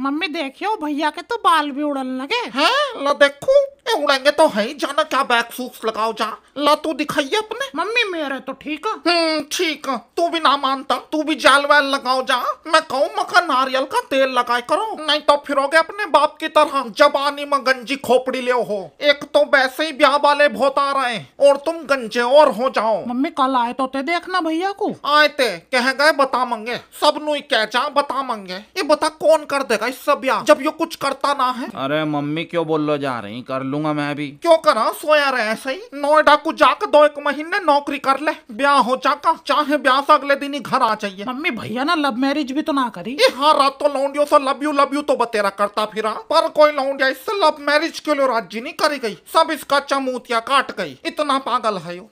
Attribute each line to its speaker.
Speaker 1: mummy देखियो भैया के तो बाल भी उड़न लगे हैं लो देखू उड़ाएंगे तो है जाना क्या बैग सूक्स लगाओ जा ला तू तो दिखाइए अपने मम्मी मेरे तो ठीक है हम्म, ठीक तू भी ना मानता तू भी जाल वैल लगाओ जा मैं कहूँ मखा नारियल का तेल लगाए करो नहीं तो फिरोगे अपने बाप की तरह जब आनी में गंजी खोपड़ी ले हो एक तो वैसे ही ब्याह वाले बहुत आ रहे हैं और तुम गंजे और हो जाओ मम्मी कल आए तो ते देखना भैया को आए थे कह गए बता मंगे सब नु कह जा बता मंगे ये बता कौन कर देगा इससे ब्याह जब ये कुछ करता ना है
Speaker 2: अरे मम्मी क्यों बोल लो जा रही कर लू लूंगा मैं अभी
Speaker 1: क्यों करा सोया रहे ऐसे ही नोएडा को जाकर दो एक महीने नौकरी कर ले ब्याह हो जाकर चाहे ब्याह से अगले दिन ही घर आ जाइए मम्मी भैया ना लव मैरिज भी तो ना करी हाँ रात तो लौंडियो से लव यू लव यू तो बतेरा करता फिरा पर कोई लौंडिया इससे लव मैरिज के लिए राजी नहीं करी गई सब इसका चमूतिया काट गई इतना पागल है